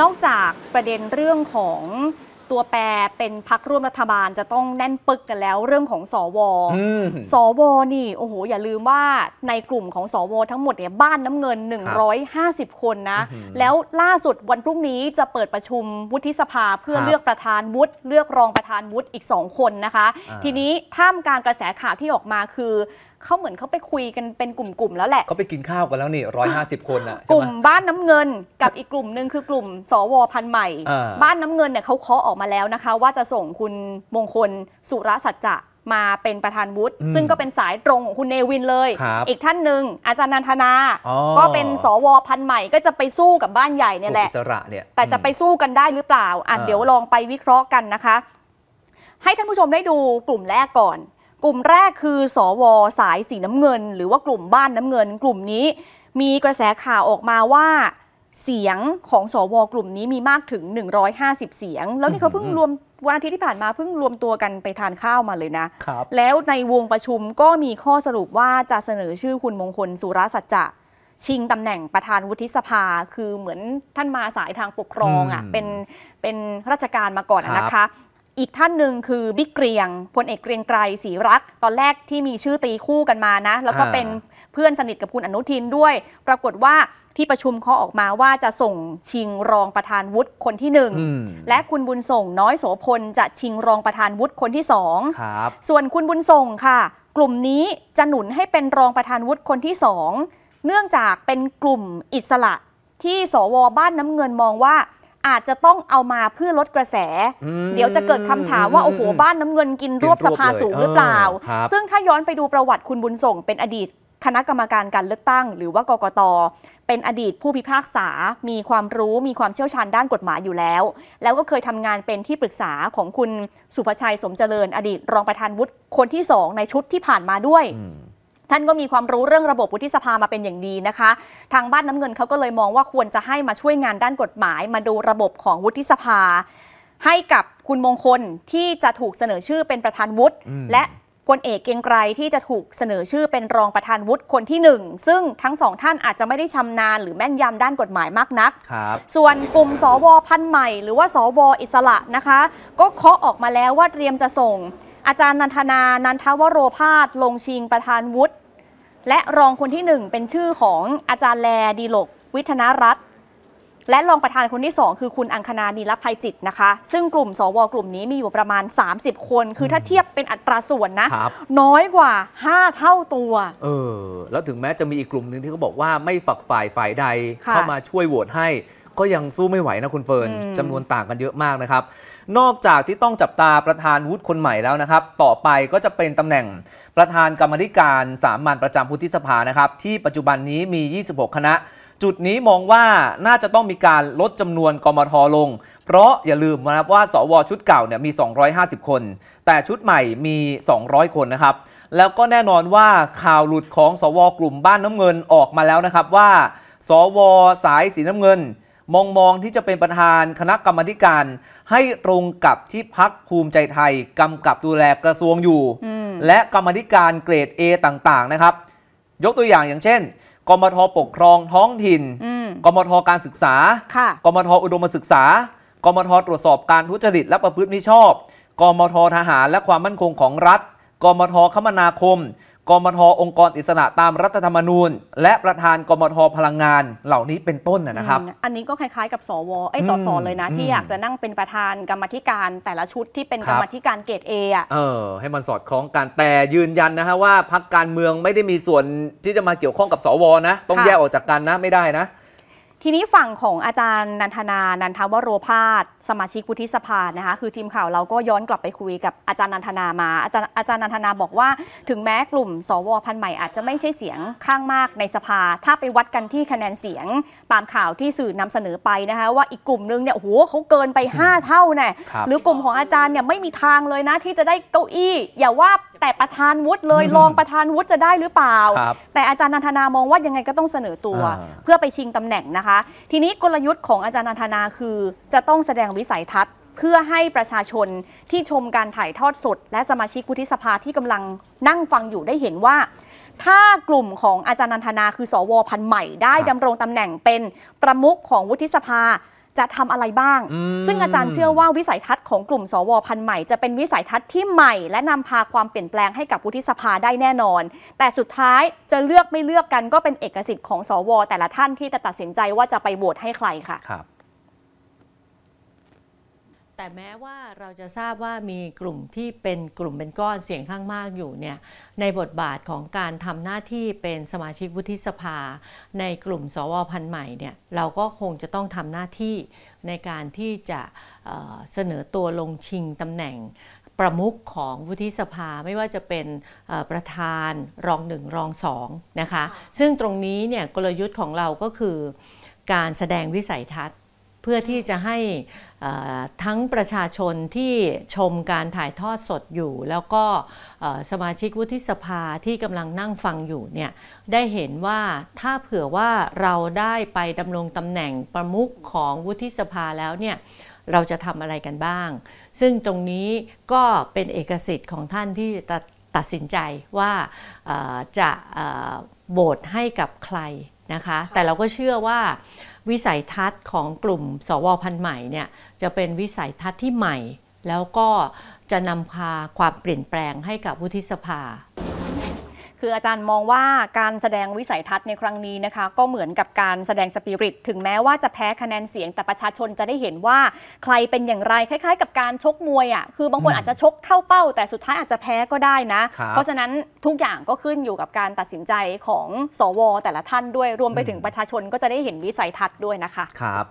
นอกจากประเด็นเรื่องของตัวแปรเป็นพักร่วมรัฐบาลจะต้องแน่นปึกกันแล้วเรื่องของสว สวนี่โอ้โห อย่าลืมว่าในกลุ่มของสว ทั้งหมดเนี่ยบ้านน้ำเงิน 150 คนนะแล้วล่าสุดวันพรุ่งนี้จะเปิดประชุมวุฒิสภาเพื่อเลือกประธานวุฒิเลือกรองประธานวุฒิอีก 2 คนนะคะ ทีนี้ท่ามการกระแสข่าวที่ออกมาคือเขาเหมือนเขาไปคุยกัน เป็นกลุ่ม ๆ แล้วแหละเขาไปกินข้าวกันแล้วนี่ร้อยห้าสิบคนอ่ะกลุ่มบ้านน้ำเงินกับอีกกลุ่มหนึ่งคือกลุ่ม สวพันใหม่ บ้านน้ำเงินเนี่ยเขาเคาะออกมาแล้วนะคะ ว่าจะส่งคุณมงคลสุรสัจจะมาเป็นประธานวุฒิซึ่งก็เป็นสายตรงของคุณเนวินเลยอีกท่านหนึ่งอาจารย์นันทนา ก็เป็นสวพันใหม่ ก็จะไปสู้กับบ้านใหญ่เนี่ยแหละสระเนี่ยแต่จะไปสู้กันได้หรือเปล่าอ่ะเดี๋ยวลองไปวิเคราะห์กันนะคะ ให้ท่านผู้ชมได้ดูกลุ่มแรกก่อนกลุ่มแรกคือสอวอสายสีน้ำเงิน หรือว่ากลุ่มบ้านน้ำเงิน กลุ่มนี้มีกระแสข่าวออกมาว่าเสียงของสวกลุ่มนี้มีมากถึง 150 เสียง แล้วนี่เขาเพิ่งรวมวันอาทิตย์ที่ผ่านมาเพิ่งรวมตัวกันไปทานข้าวมาเลยนะ แล้วในวงประชุมก็มีข้อสรุปว่าจะเสนอชื่อคุณมงคลสุรสัจจะชิงตำแหน่งประธานวุฒิสภา คือเหมือนท่านมาสายทางปกครองอ่ะเป็นเป็นราชการมาก่อนนะคะอีกท่านหนึ่งคือบิ๊กเกรียงพลเอกเกรียงไกรศรีรัก ตอนแรกที่มีชื่อตีคู่กันมานะ แล้วก็เป็นเพื่อนสนิทกับคุณอนุทินด้วย ปรากฏว่าที่ประชุมเขาออกมาว่าจะส่งชิงรองประธานวุฒิคนที่หนึ่งและคุณบุญส่ง น้อยโสพลจะชิงรองประธานวุฒิคนที่สองส่วนคุณบุญส่งค่ะ กลุ่มนี้จะหนุนให้เป็นรองประธานวุฒิคนที่สองเนื่องจากเป็นกลุ่มอิสระที่สวบ้านน้ำเงินมองว่าอาจจะต้องเอามาเพื่อลดกระแส เดี๋ยวจะเกิดคำถามว่าโอ้โหบ้านน้ำเงินกินรวบสภาสูงหรือเปล่า ซึ่งถ้าย้อนไปดูประวัติคุณบุญส่ง เป็นอดีตคณะกรรมการการเลือกตั้ง หรือว่ากกต เป็นอดีตผู้พิพากษา มีความรู้มีความเชี่ยวชาญด้านกฎหมายอยู่แล้ว แล้วก็เคยทำงานเป็นที่ปรึกษาของคุณสุภชัยสมเจริญ อดีตรองประธานวุฒิคนที่สองในชุดที่ผ่านมาด้วยท่านก็มีความรู้เรื่องระบบวุฒิสภามาเป็นอย่างดีนะคะ ทางบ้านน้ำเงินเขาก็เลยมองว่าควรจะให้มาช่วยงานด้านกฎหมาย มาดูระบบของวุฒิสภา ให้กับคุณมงคลที่จะถูกเสนอชื่อเป็นประธานวุฒิและพลเอกเกียงไกรที่จะถูกเสนอชื่อเป็นรองประธานวุฒิคนที่1ซึ่งทั้งสองท่านอาจจะไม่ได้ชำนาญหรือแม่นยำด้านกฎหมายมากนักส่วนกลุ่มสวพันใหม่หรือว่าสวอิสระนะคะ ก็เคาะออกมาแล้วว่าเตรียมจะส่งอาจารย์ นันทนา นันทวโรพาสลงชิงประธานวุฒิ และรองคนที่หนึ่งเป็นชื่อของอาจารย์ แลดีลก วิทนรัตน์และรองประธานคนที่สองคือคุณอังคณานีรภัยจิตนะคะ ซึ่งกลุ่มสวกลุ่มนี้มีอยู่ประมาณ 30 คน คือถ้าเทียบเป็นอัตราส่วนนะ น้อยกว่า 5 เท่าตัว เออ แล้วถึงแม้จะมีอีกกลุ่มหนึ่งที่เขาบอกว่าไม่ฝักฝ่ายฝ่ายใดเข้ามาช่วยโหวตให้ก็ยังสู้ไม่ไหวนะคุณเฟิร์นจำนวนต่างกันเยอะมากนะครับ นอกจากที่ต้องจับตาประธานวุฒิคนใหม่แล้วนะครับ ต่อไปก็จะเป็นตำแหน่งประธานกรรมธิการสามัญประจำพุทธสภานะครับ ที่ปัจจุบันนี้มี 26 คณะ จุดนี้มองว่าน่าจะต้องมีการลดจำนวนกมทลง เพราะอย่าลืมนะครับว่า สว ชุดเก่าเนี่ยมี 250 คน แต่ชุดใหม่มี 200 คนนะครับ แล้วก็แน่นอนว่าข่าวหลุดของสวกลุ่มบ้านน้ำเงินออกมาแล้วนะครับว่า สวสายสีน้ำเงินมองมองที่จะเป็นประธานคณะกรรมการ ให้ตรงกับที่พักภูมิใจไทยกำกับดูแลกระทรวงอยู่ และกรรมการเกรด A ต่าง ๆ นะครับ ยกตัวอย่างอย่างเช่น กมทปกครองท้องถิ่นกมทการศึกษากมทอุดมศึกษา กมทตรวจสอบการทุจริตและประพฤติมิชอบ กมททหารและความมั่นคงของรัฐ กมทคมนาคมกมทองค์กรอิสระตามรัฐธรรมนูญ และประธานกมทพลังงานเหล่านี้เป็นต้นนะครับ อันนี้ก็คล้ายๆกับสวไอ้สสเลยนะที่อยากจะนั่งเป็นประธานกรรมธิการแต่ละชุดที่เป็นกรรมธิการเกรดเออ่ะเออ ให้มันสอดคล้องกันแต่ยืนยันนะฮะว่าพักการเมืองไม่ได้มีส่วนที่จะมาเกี่ยวข้องกับสวนะ ต้องแยกออกจากกันนะไม่ได้นะทีนี้ฝั่งของอาจารย์นันทนา นันทวโรพาส สมาชิกวุฒิสภา นะคะ คือ ทีมข่าวเราก็ย้อนกลับไปคุยกับอาจารย์นันทนา มา อาจารย์อาจารย์นันทนาบอกว่า ถึงแม้กลุ่มสวพันใหม่อาจจะไม่ใช่เสียงข้างมากในสภา ถ้าไปวัดกันที่คะแนนเสียง ตามข่าวที่สื่อนำเสนอไปนะคะว่าอีกกลุ่มนึงเนี่ยโอ้โหเขาเกินไป5เท่าแน่หรือกลุ่มของอาจารย์เนี่ยไม่มีทางเลยนะ ที่จะได้เก้าอี้อย่าว่าแต่ประธานวุฒิเลยรองประธานวุฒิจะได้หรือเปล่า แต่อาจารย์นันทนามองว่ายังไงก็ต้องเสนอตัวเพื่อไปชิงตำแหน่งนะคะ ทีนี้กลยุทธ์ของอาจารย์นันทนาคือจะต้องแสดงวิสัยทัศน์ เพื่อให้ประชาชนที่ชมการถ่ายทอดสด และสมาชิกวุฒิสภาที่กำลังนั่งฟังอยู่ได้เห็นว่า ถ้ากลุ่มของอาจารย์นันทนา คือ สวพันใหม่ ได้ดำรงตำแหน่งเป็นประมุขของวุฒิสภาจะทำอะไรบ้าง ซึ่งอาจารย์เชื่อว่าวิสัยทัศน์ของกลุ่มสวพันใหม่ จะเป็นวิสัยทัศน์ที่ใหม่และนำพาความเปลี่ยนแปลงให้กับวุฒิสภาได้แน่นอน แต่สุดท้ายจะเลือกไม่เลือกกันก็เป็นเอกสิทธิ์ของสว แต่ละท่านที่จะตัดสินใจว่าจะไปโหวตให้ใครค่ะ ครับแต่แม้ว่าเราจะทราบว่ามีกลุ่มที่เป็นกลุ่มเป็นก้อนเสียงข้างมากอยู่เนี่ยในบทบาทของการทำหน้าที่เป็นสมาชิกวุฒิสภา ในกลุ่มสวพันธ์ใหม่เนี่ยเราก็คงจะต้องทำหน้าที่ในการที่จะเสนอตัวลงชิงตำแหน่งประมุขของวุฒิสภาไม่ว่าจะเป็นประธานรองหนึ่งรองสองนะคะ ซึ่งตรงนี้เนี่ยกลยุทธ์ของเราก็คือการแสดงวิสัยทัศน์เพื่อที่จะให้ทั้งประชาชนที่ชมการถ่ายทอดสดอยู่ แล้วก็สมาชิกวุฒิสภาที่กำลังนั่งฟังอยู่เนี่ยได้เห็นว่าถ้าเผื่อว่าเราได้ไปดำรงตำแหน่งประมุขของวุฒิสภาแล้วเนี่ยเราจะทำอะไรกันบ้าง ซึ่งตรงนี้ก็เป็นเอกสิทธิ์ของท่านที่ตัดตัดสินใจว่าจะโหวตให้กับใครนะคะแต่เราก็เชื่อว่าวิสัยทัศน์ของกลุ่มสวพันใหม่เนี่ยจะเป็นวิสัยทัศน์ที่ใหม่ แล้วก็จะนำพาความเปลี่ยนแปลงให้กับวุฒิสภาคืออาจารย์มองว่าการแสดงวิสัยทัศน์ในครั้งนี้นะคะ ก็เหมือนกับการแสดงสปิริต ถึงแม้ว่าจะแพ้คะแนนเสียงแต่ประชาชนจะได้เห็นว่า ใครเป็นอย่างไร คล้ายๆกับการชกมวยอะ่ะคือบางคนอาจจะชกเข้าเป้า แต่สุดท้ายอาจจะแพ้ก็ได้นะ เพราะฉะนั้นทุกอย่างก็ขึ้นอยู่กับการตัดสินใจของสว แต่ละท่านด้วย รวมไปถึงประชาชนก็จะได้เห็นวิสัยทัศน์ด้วยนะคะครับ